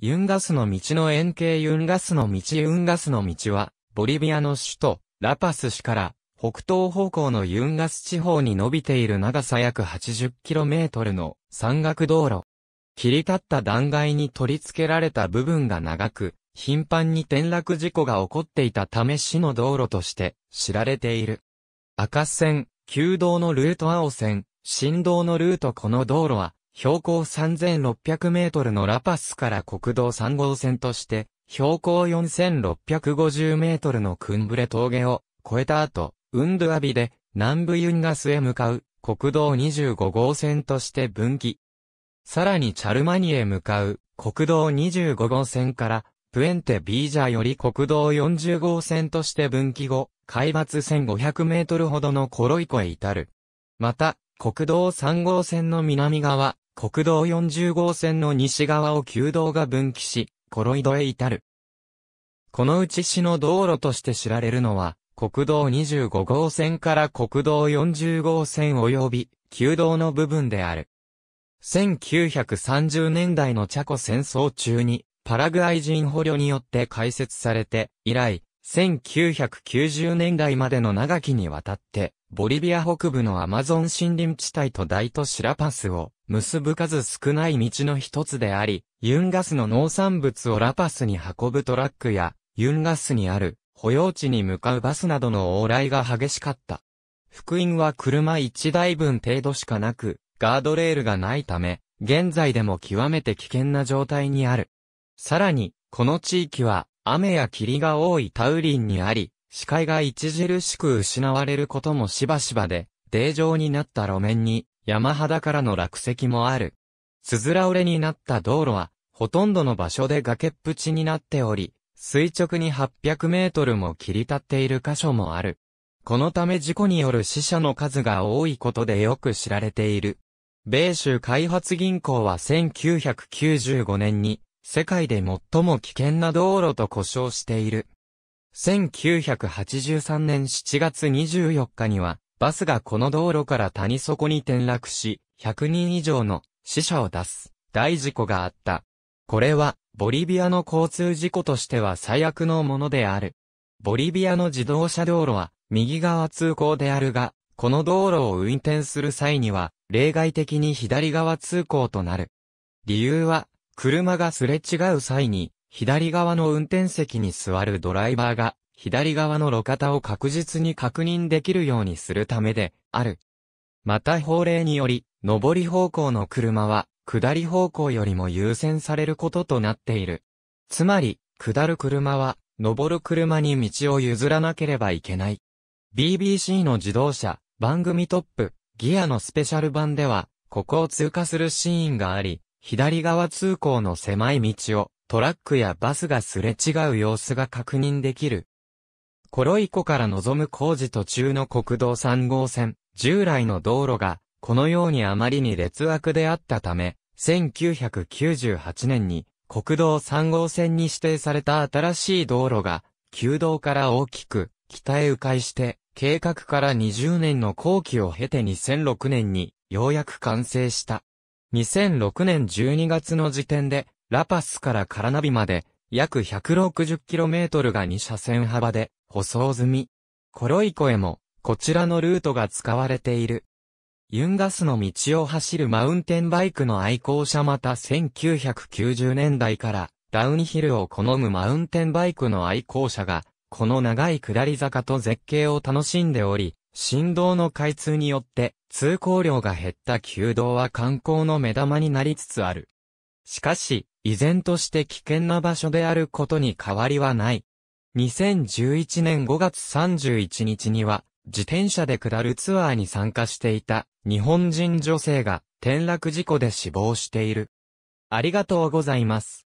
ユンガスの道の円形ユンガスの道ユンガスの道は、ボリビアの首都、ラパス市から、北東方向のユンガス地方に伸びている長さ約 80km の山岳道路。切り立った断崖に取り付けられた部分が長く、頻繁に転落事故が起こっていたため市の道路として知られている。赤線、旧道のルート青線、新道のルートこの道路は標高3600メートルのラパスから国道3号線として、標高4650メートルのクンブレ峠を越えた後、ウンドゥアビで南部ユンガスへ向かう国道25号線として分岐。さらにチャルマニへ向かう国道25号線からプエンテビージャーより国道40号線として分岐後、海抜1500メートルほどのコロイコへ至る。また、国道3号線の南側、国道40号線の西側を旧道が分岐し、コロイドへ至る。このうち市の道路として知られるのは、国道25号線から国道40号線及び、旧道の部分である。1930年代のチャコ戦争中に、パラグアイ人捕虜によって開設されて、以来、1990年代までの長きにわたって、ボリビア北部のアマゾン森林地帯と大都市ラパスを結ぶ数少ない道の一つであり、ユンガスの農産物をラパスに運ぶトラックや、ユンガスにある保養地に向かうバスなどの往来が激しかった。福音は車1台分程度しかなく、ガードレールがないため、現在でも極めて危険な状態にある。さらに、この地域は、雨や霧が多いタウリンにあり、視界が著しく失われることもしばしばで、泥状になった路面に、山肌からの落石もある。つづら折れになった道路は、ほとんどの場所で崖っぷちになっており、垂直に800メートルも切り立っている箇所もある。このため事故による死者の数が多いことでよく知られている。米州開発銀行は1995年に世界で最も危険な道路と呼称している。1983年7月24日には、バスがこの道路から谷底に転落し、100人以上の死者を出す大事故があった。これは、ボリビアの交通事故としては最悪のものである。ボリビアの自動車道路は、右側通行であるが、この道路を運転する際には、例外的に左側通行となる。理由は、車がすれ違う際に、左側の運転席に座るドライバーが、左側の路肩を確実に確認できるようにするためで、ある。また法令により、上り方向の車は、下り方向よりも優先されることとなっている。つまり、下る車は、上る車に道を譲らなければいけない。BBC の自動車、番組トップ、ギアのスペシャル版では、ここを通過するシーンがあり、左側通行の狭い道をトラックやバスがすれ違う様子が確認できる。コロイコから望む工事途中の国道3号線、従来の道路がこのようにあまりに劣悪であったため、1998年に国道3号線に指定された新しい道路が、旧道から大きく北へ迂回して、計画から20年の工期を経て2006年にようやく完成した。2006年12月の時点で、ラパスからカラナビまで、約 160km が2車線幅で、舗装済み。コロイコへも、こちらのルートが使われている。ユンガスの道を走るマウンテンバイクの愛好者また1990年代からダウンヒルを好むマウンテンバイクの愛好者がこの長い下り坂と絶景を楽しんでおり、振動の開通によって通行量が減った旧道は観光の目玉になりつつある。しかし、依然として危険な場所であることに変わりはない。2011年5月31日には、自転車で下るツアーに参加していた日本人女性が転落事故で死亡している。ありがとうございます。